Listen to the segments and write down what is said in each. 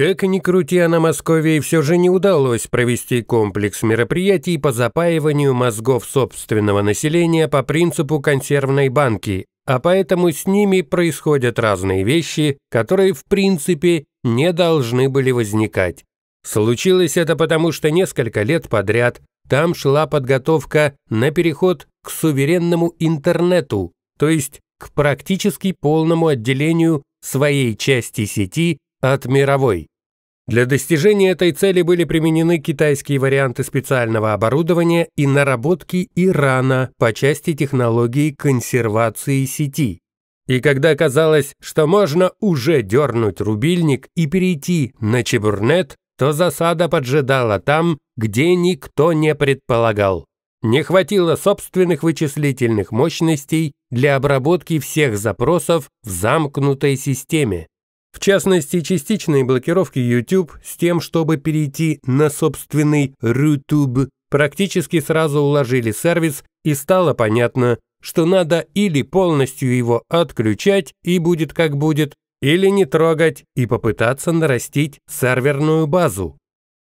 Как ни крути, а на Московии все же не удалось провести комплекс мероприятий по запаиванию мозгов собственного населения по принципу консервной банки, а поэтому с ними происходят разные вещи, которые в принципе не должны были возникать. Случилось это потому, что несколько лет подряд там шла подготовка на переход к суверенному интернету, то есть к практически полному отделению своей части сети от мировой. Для достижения этой цели были применены китайские варианты специального оборудования и наработки Ирана по части технологии консервации сети. И когда казалось, что можно уже дернуть рубильник и перейти на чебурнет, то засада поджидала там, где никто не предполагал. Не хватило собственных вычислительных мощностей для обработки всех запросов в замкнутой системе. В частности, частичные блокировки YouTube с тем, чтобы перейти на собственный Rutube, практически сразу уложили сервис, и стало понятно, что надо или полностью его отключать, и будет как будет, или не трогать и попытаться нарастить серверную базу.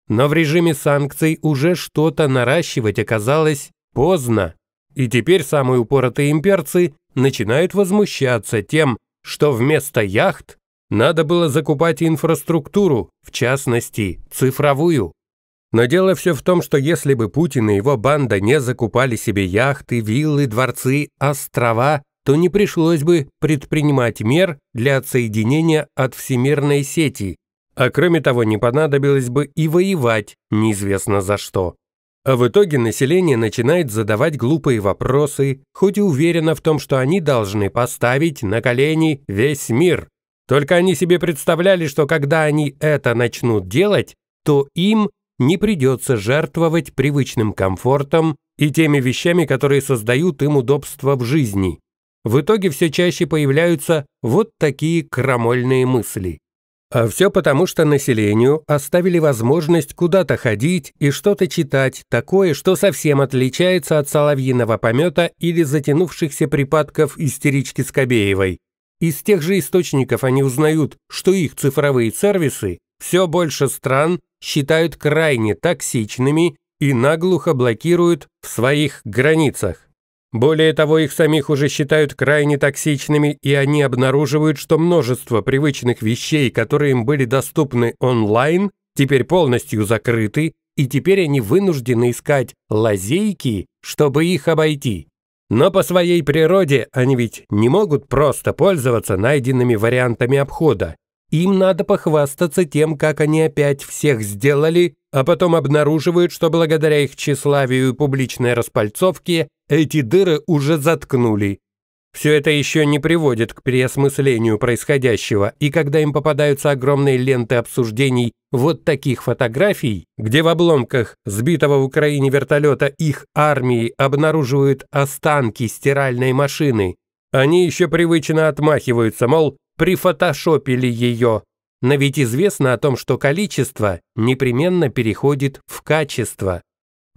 Но в режиме санкций уже что-то наращивать оказалось поздно. И теперь самые упоротые имперцы начинают возмущаться тем, что вместо яхт надо было закупать инфраструктуру, в частности, цифровую. Но дело все в том, что если бы Путин и его банда не закупали себе яхты, виллы, дворцы, острова, то не пришлось бы предпринимать мер для отсоединения от всемирной сети, а кроме того не понадобилось бы и воевать неизвестно за что. А в итоге население начинает задавать глупые вопросы, хоть и уверено в том, что они должны поставить на колени весь мир. Только они себе представляли, что когда они это начнут делать, то им не придется жертвовать привычным комфортом и теми вещами, которые создают им удобство в жизни. В итоге все чаще появляются вот такие крамольные мысли. А все потому, что населению оставили возможность куда-то ходить и что-то читать, такое, что совсем отличается от соловьиного помета или затянувшихся припадков истерички Скобеевой. Из тех же источников они узнают, что их цифровые сервисы все больше стран считают крайне токсичными и наглухо блокируют в своих границах. Более того, их самих уже считают крайне токсичными, и они обнаруживают, что множество привычных вещей, которые им были доступны онлайн, теперь полностью закрыты, и теперь они вынуждены искать лазейки, чтобы их обойти. Но по своей природе они ведь не могут просто пользоваться найденными вариантами обхода. Им надо похвастаться тем, как они опять всех сделали, а потом обнаруживают, что благодаря их тщеславию и публичной распальцовке эти дыры уже заткнули. Все это еще не приводит к переосмыслению происходящего, и когда им попадаются огромные ленты обсуждений вот таких фотографий, где в обломках сбитого в Украине вертолета их армии обнаруживают останки стиральной машины, они еще привычно отмахиваются, мол, прифотошопили ее. Но ведь известно о том, что количество непременно переходит в качество.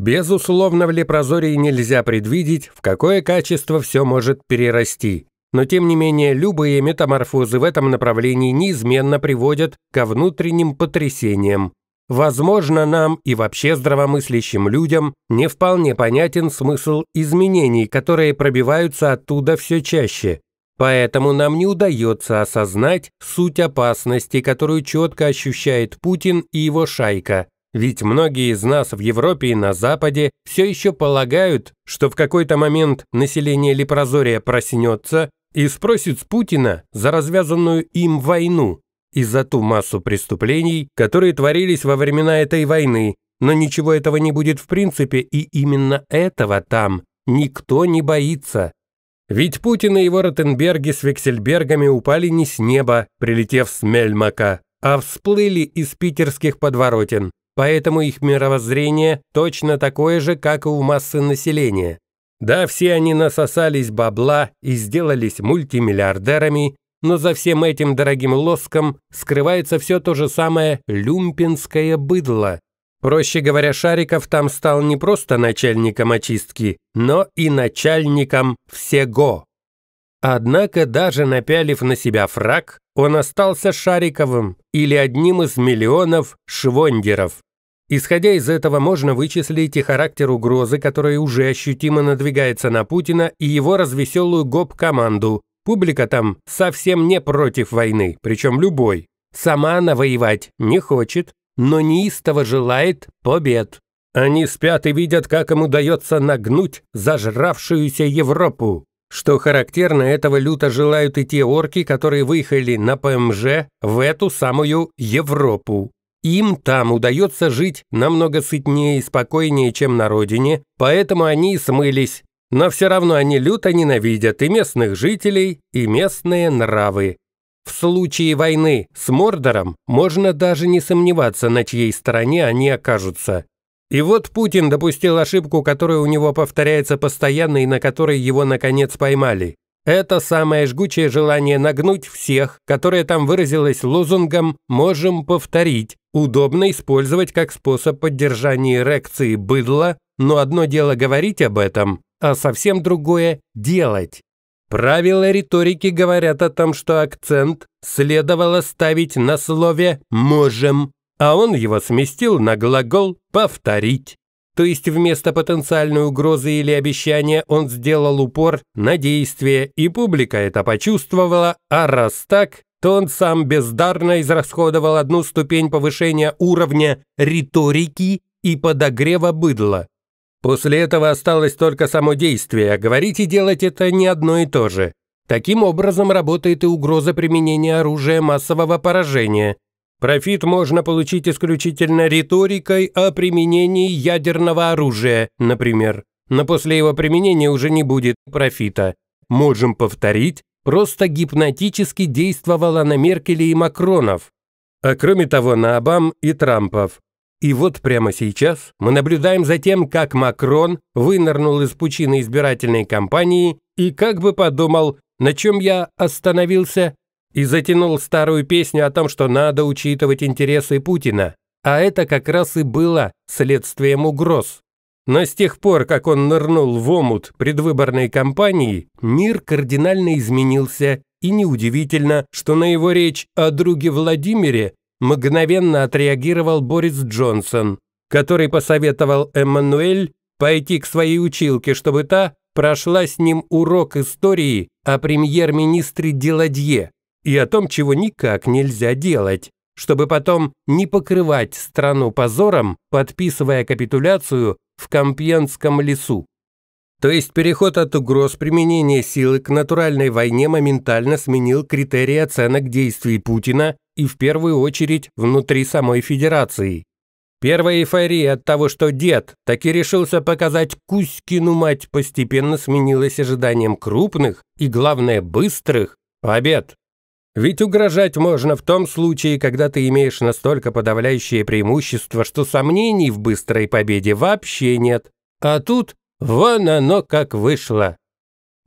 Безусловно, в Лепрозории нельзя предвидеть, в какое качество все может перерасти. Но тем не менее, любые метаморфозы в этом направлении неизменно приводят ко внутренним потрясениям. Возможно, нам и вообще здравомыслящим людям не вполне понятен смысл изменений, которые пробиваются оттуда все чаще. Поэтому нам не удается осознать суть опасности, которую четко ощущает Путин и его шайка. Ведь многие из нас в Европе и на Западе все еще полагают, что в какой-то момент население Лепрозория проснется и спросит с Путина за развязанную им войну и за ту массу преступлений, которые творились во времена этой войны, но ничего этого не будет в принципе, и именно этого там никто не боится. Ведь Путин и его Ротенберги с Вексельбергами упали не с неба, прилетев с Мельмака, а всплыли из питерских подворотен поэтому их мировоззрение точно такое же, как и у массы населения. Да, все они насосались бабла и сделались мультимиллиардерами, но за всем этим дорогим лоском скрывается все то же самое люмпинское быдло. Проще говоря, Шариков там стал не просто начальником очистки, но и начальником всего. Однако, даже напялив на себя фраг, он остался Шариковым или одним из миллионов швондеров. Исходя из этого, можно вычислить и характер угрозы, которая уже ощутимо надвигается на Путина и его развеселую ГОП-команду. Публика там совсем не против войны, причем любой. Сама она воевать не хочет, но неистово желает побед. Они спят и видят, как им удается нагнуть зажравшуюся Европу. Что характерно, этого люто желают и те орки, которые выехали на ПМЖ в эту самую Европу. Им там удается жить намного сытнее и спокойнее, чем на родине, поэтому они и смылись. Но все равно они люто ненавидят и местных жителей, и местные нравы. В случае войны с Мордором можно даже не сомневаться, на чьей стороне они окажутся. И вот Путин допустил ошибку, которая у него повторяется постоянно и на которой его наконец поймали. Это самое жгучее желание нагнуть всех, которое там выразилось лозунгом «можем повторить», удобно использовать как способ поддержания эрекции быдла, но одно дело говорить об этом, а совсем другое – делать. Правила риторики говорят о том, что акцент следовало ставить на слове «можем», а он его сместил на глагол «повторить». То есть вместо потенциальной угрозы или обещания он сделал упор на действие, и публика это почувствовала, а раз так, то он сам бездарно израсходовал одну ступень повышения уровня риторики и подогрева быдла. После этого осталось только само действие, а говорить и делать это не одно и то же. Таким образом работает и угроза применения оружия массового поражения, Профит можно получить исключительно риторикой о применении ядерного оружия, например. Но после его применения уже не будет профита. Можем повторить, просто гипнотически действовала на Меркеле и Макронов, а кроме того на Обам и Трампов. И вот прямо сейчас мы наблюдаем за тем, как Макрон вынырнул из пучины избирательной кампании и как бы подумал, на чем я остановился, и затянул старую песню о том, что надо учитывать интересы Путина, а это как раз и было следствием угроз. Но с тех пор, как он нырнул в омут предвыборной кампании, мир кардинально изменился, и неудивительно, что на его речь о друге Владимире мгновенно отреагировал Борис Джонсон, который посоветовал Эммануэль пойти к своей училке, чтобы та прошла с ним урок истории о премьер-министре Деладье, и о том, чего никак нельзя делать, чтобы потом не покрывать страну позором, подписывая капитуляцию в Компьенском лесу. То есть переход от угроз применения силы к натуральной войне моментально сменил критерии оценок действий Путина и в первую очередь внутри самой Федерации. Первая эйфория от того, что дед таки решился показать Кузькину мать, постепенно сменилась ожиданием крупных и, главное, быстрых побед. Ведь угрожать можно в том случае, когда ты имеешь настолько подавляющее преимущество, что сомнений в быстрой победе вообще нет. А тут вон оно как вышло.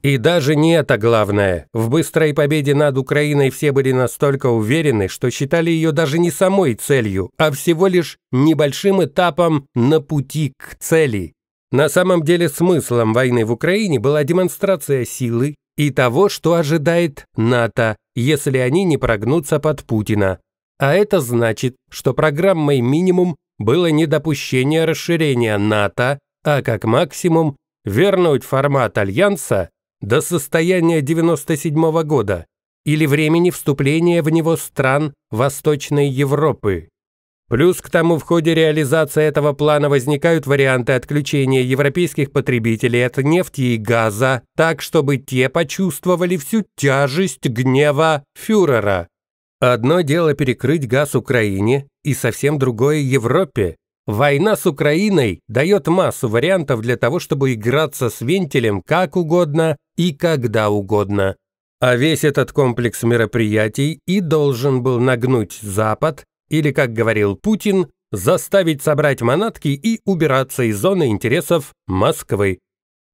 И даже не это главное. В быстрой победе над Украиной все были настолько уверены, что считали ее даже не самой целью, а всего лишь небольшим этапом на пути к цели. На самом деле смыслом войны в Украине была демонстрация силы и того, что ожидает НАТО если они не прогнутся под Путина. А это значит, что программой минимум было не допущение расширения НАТО, а как максимум вернуть формат Альянса до состояния 1997 года или времени вступления в него стран Восточной Европы. Плюс к тому в ходе реализации этого плана возникают варианты отключения европейских потребителей от нефти и газа, так чтобы те почувствовали всю тяжесть гнева фюрера. Одно дело перекрыть газ Украине и совсем другое Европе. Война с Украиной дает массу вариантов для того, чтобы играться с вентилем как угодно и когда угодно. А весь этот комплекс мероприятий и должен был нагнуть Запад или, как говорил Путин, заставить собрать манатки и убираться из зоны интересов Москвы.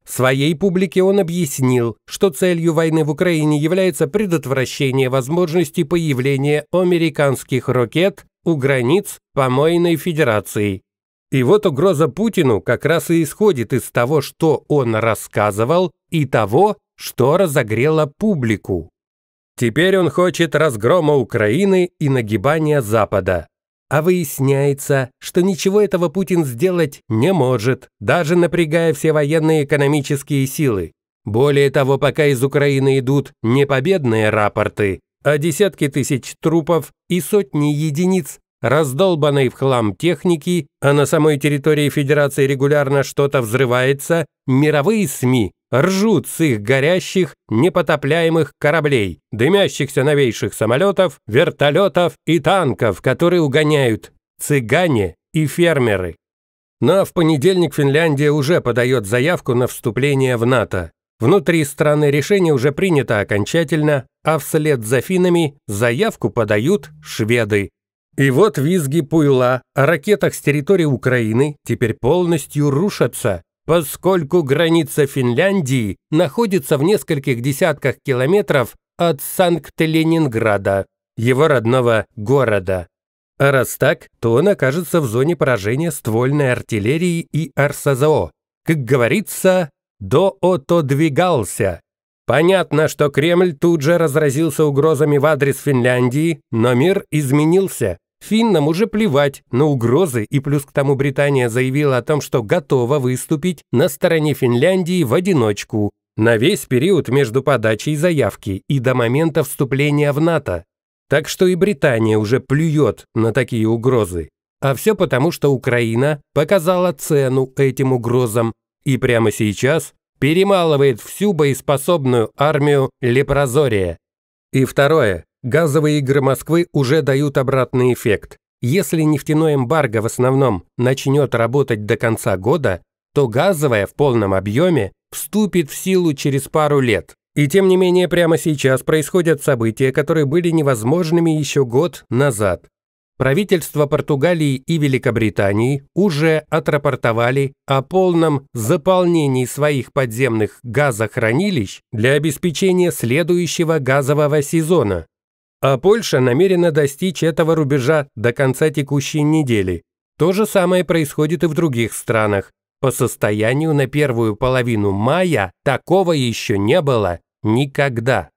Своей публике он объяснил, что целью войны в Украине является предотвращение возможности появления американских ракет у границ помойной федерации. И вот угроза Путину как раз и исходит из того, что он рассказывал, и того, что разогрело публику. Теперь он хочет разгрома Украины и нагибания Запада. А выясняется, что ничего этого Путин сделать не может, даже напрягая все военные и экономические силы. Более того, пока из Украины идут не победные рапорты, а десятки тысяч трупов и сотни единиц раздолбанной в хлам техники, а на самой территории Федерации регулярно что-то взрывается, мировые СМИ ржут с их горящих, непотопляемых кораблей, дымящихся новейших самолетов, вертолетов и танков, которые угоняют цыгане и фермеры. Но ну а в понедельник Финляндия уже подает заявку на вступление в НАТО. Внутри страны решение уже принято окончательно, а вслед за финами заявку подают шведы. И вот визги Пуйла о ракетах с территории Украины теперь полностью рушатся, поскольку граница Финляндии находится в нескольких десятках километров от Санкт-Ленинграда, его родного города. А раз так, то он окажется в зоне поражения ствольной артиллерии и арсазо. Как говорится, до доотодвигался. Понятно, что Кремль тут же разразился угрозами в адрес Финляндии, но мир изменился. Финнам уже плевать на угрозы, и плюс к тому Британия заявила о том, что готова выступить на стороне Финляндии в одиночку на весь период между подачей заявки и до момента вступления в НАТО. Так что и Британия уже плюет на такие угрозы. А все потому, что Украина показала цену этим угрозам и прямо сейчас перемалывает всю боеспособную армию Лепрозория. И второе. Газовые игры Москвы уже дают обратный эффект. Если нефтяное эмбарго в основном начнет работать до конца года, то газовая в полном объеме вступит в силу через пару лет. И тем не менее прямо сейчас происходят события, которые были невозможными еще год назад. Правительства Португалии и Великобритании уже отрапортовали о полном заполнении своих подземных газохранилищ для обеспечения следующего газового сезона а Польша намерена достичь этого рубежа до конца текущей недели. То же самое происходит и в других странах. По состоянию на первую половину мая такого еще не было никогда.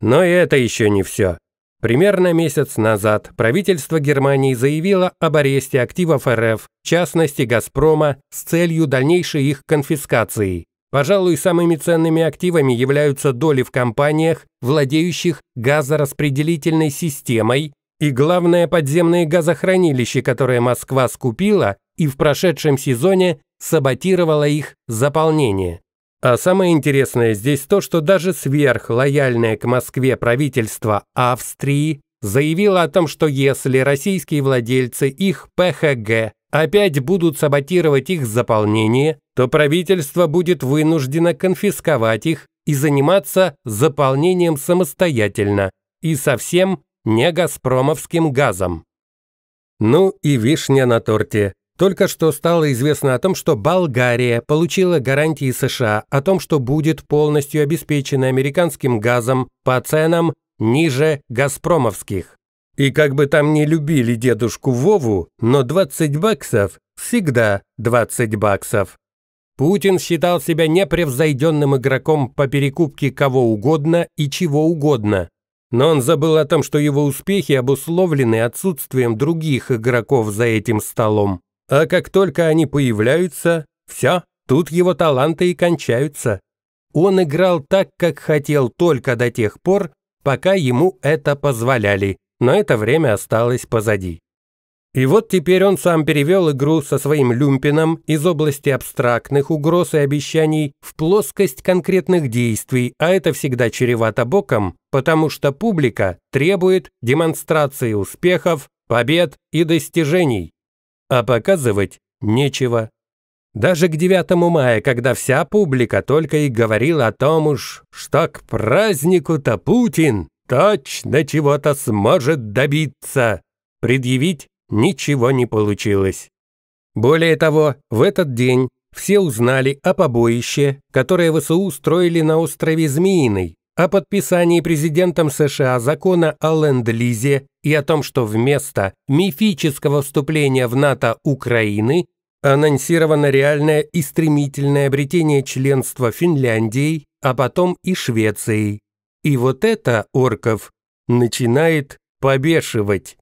Но это еще не все. Примерно месяц назад правительство Германии заявило об аресте активов РФ, в частности «Газпрома», с целью дальнейшей их конфискации. Пожалуй, самыми ценными активами являются доли в компаниях, владеющих газораспределительной системой, и главное подземные газохранилища, которые Москва скупила и в прошедшем сезоне саботировала их заполнение. А самое интересное здесь то, что даже сверхлояльное к Москве правительство Австрии заявило о том, что если российские владельцы их ПХГ опять будут саботировать их заполнение, то правительство будет вынуждено конфисковать их и заниматься заполнением самостоятельно и совсем не газпромовским газом. Ну и вишня на торте. Только что стало известно о том, что Болгария получила гарантии США о том, что будет полностью обеспечена американским газом по ценам ниже «Газпромовских». И как бы там ни любили дедушку Вову, но 20 баксов всегда 20 баксов. Путин считал себя непревзойденным игроком по перекупке кого угодно и чего угодно. Но он забыл о том, что его успехи обусловлены отсутствием других игроков за этим столом. А как только они появляются, все, тут его таланты и кончаются. Он играл так, как хотел только до тех пор, пока ему это позволяли но это время осталось позади. И вот теперь он сам перевел игру со своим люмпином из области абстрактных угроз и обещаний в плоскость конкретных действий, а это всегда чревато боком, потому что публика требует демонстрации успехов, побед и достижений. А показывать нечего. Даже к 9 мая, когда вся публика только и говорила о том уж, что к празднику-то Путин, точно чего-то сможет добиться. Предъявить ничего не получилось. Более того, в этот день все узнали о побоище, которое ВСУ устроили на острове Змеиной, о подписании президентом США закона о ленд-лизе и о том, что вместо мифического вступления в НАТО Украины анонсировано реальное и стремительное обретение членства Финляндии, а потом и Швецией. И вот это орков начинает побешивать.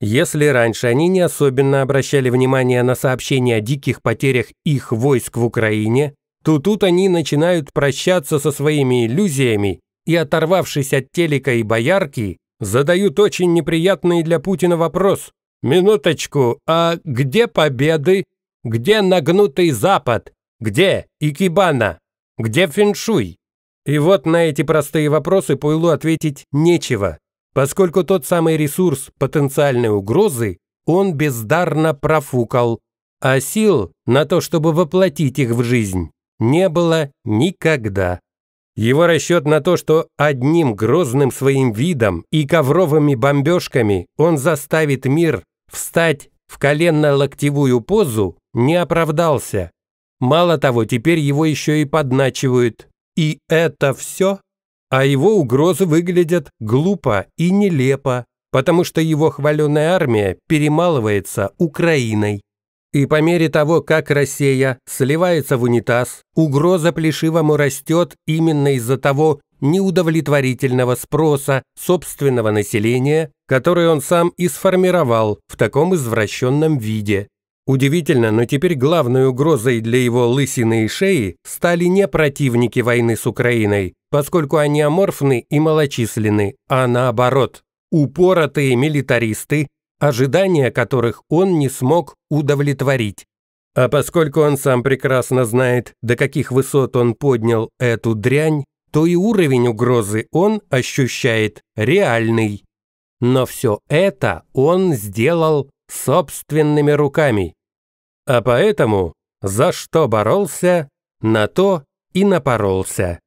Если раньше они не особенно обращали внимание на сообщения о диких потерях их войск в Украине, то тут они начинают прощаться со своими иллюзиями и, оторвавшись от телека и боярки, задают очень неприятный для Путина вопрос. «Минуточку, а где победы? Где нагнутый Запад? Где Икибана? Где Феншуй?» И вот на эти простые вопросы Пойлу ответить нечего, поскольку тот самый ресурс потенциальной угрозы он бездарно профукал, а сил на то, чтобы воплотить их в жизнь, не было никогда. Его расчет на то, что одним грозным своим видом и ковровыми бомбежками он заставит мир встать в коленно-локтевую позу, не оправдался. Мало того, теперь его еще и подначивают. И это все? А его угрозы выглядят глупо и нелепо, потому что его хваленая армия перемалывается Украиной. И по мере того, как Россия сливается в унитаз, угроза плешивому растет именно из-за того неудовлетворительного спроса собственного населения, который он сам и сформировал в таком извращенном виде. Удивительно, но теперь главной угрозой для его лысины и шеи стали не противники войны с Украиной, поскольку они аморфны и малочисленны, а наоборот, упоротые милитаристы, ожидания которых он не смог удовлетворить. А поскольку он сам прекрасно знает, до каких высот он поднял эту дрянь, то и уровень угрозы он ощущает реальный. Но все это он сделал собственными руками. А поэтому за что боролся, на то и напоролся.